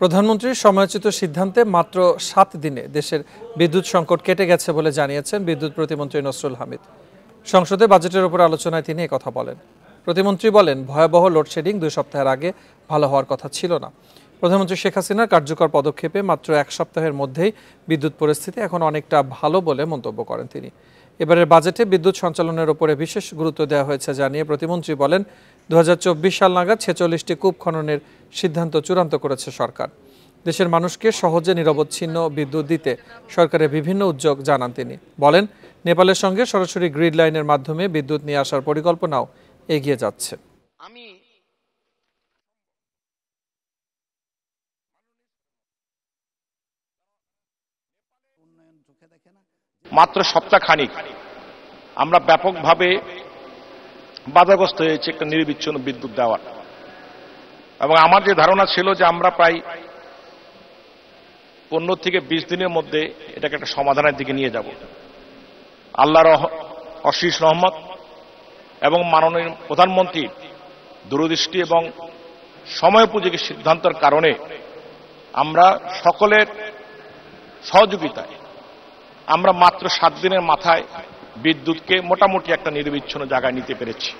প্রধানমন্ত্রীর সমালোচিত সিদ্ধান্তে মাত্র সাত দিনে দেশের বিদ্যুৎ সংকট কেটে গেছে বলে জানিয়েছেন বিদ্যুৎ প্রতিমন্ত্রী নসরুল হামিদ সংসদে বাজেটের উপর আলোচনায় তিনি কথা বলেন প্রতিমন্ত্রী বলেন ভয়াবহ লোডশেডিং দুই সপ্তাহের আগে ভালো হওয়ার কথা ছিল না প্রধানমন্ত্রী শেখ হাসিনার কার্যকর পদক্ষেপে মাত্র এক সপ্তাহের মধ্যেই বিদ্যুৎ পরিস্থিতি এখন অনেকটা ভালো বলে মন্তব্য করেন তিনি এবারের বাজেটে বিদ্যুৎ সঞ্চালনের উপরে বিশেষ গুরুত্ব দেওয়া হয়েছে জানিয়ে প্রতিমন্ত্রী বলেন দু সাল নাগাদ ছেচল্লিশটি কূপ খননের সিদ্ধান্ত চূড়ান্ত করেছে সরকার দেশের মানুষকে সহজে নিরবচ্ছিন্ন বিদ্যুৎ দিতে সরকারের বিভিন্ন উদ্যোগ জানান তিনি বলেন নেপালের সঙ্গে সরাসরি গ্রিড লাইনের মাধ্যমে বিদ্যুৎ নিয়ে আসার পরিকল্পনাও এগিয়ে যাচ্ছে আমি মাত্র সপ্তাহখানিক আমরা ব্যাপকভাবে বাধাগ্রস্ত হয়েছে একটা নির্বিচ্ছিন্ন বিদ্যুৎ দেওয়ার এবং আমার যে ধারণা ছিল যে আমরা প্রায় পনেরো থেকে বিশ দিনের মধ্যে এটাকে একটা সমাধানের দিকে নিয়ে যাব আল্লাহর অশিস রহমত এবং মাননীয় প্রধানমন্ত্রী দূরদৃষ্টি এবং সময় সিদ্ধান্তের কারণে আমরা সকলের সহযোগিতায় আমরা মাত্র সাত দিনের মাথায় বিদ্যুৎকে মোটামুটি একটা নিরবিচ্ছিন্ন জায়গায় নিতে পেরেছি